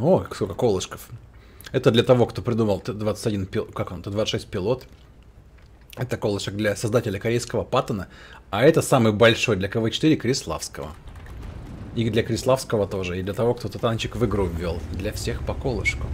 О, сколько колышков. Это для того, кто придумал Т-21, пил... как он, Т-26 пилот. Это колышек для создателя корейского Паттона, а это самый большой для КВ-4 Криславского. И для Криславского тоже, и для того, кто танчик в игру ввел. Для всех по колышку.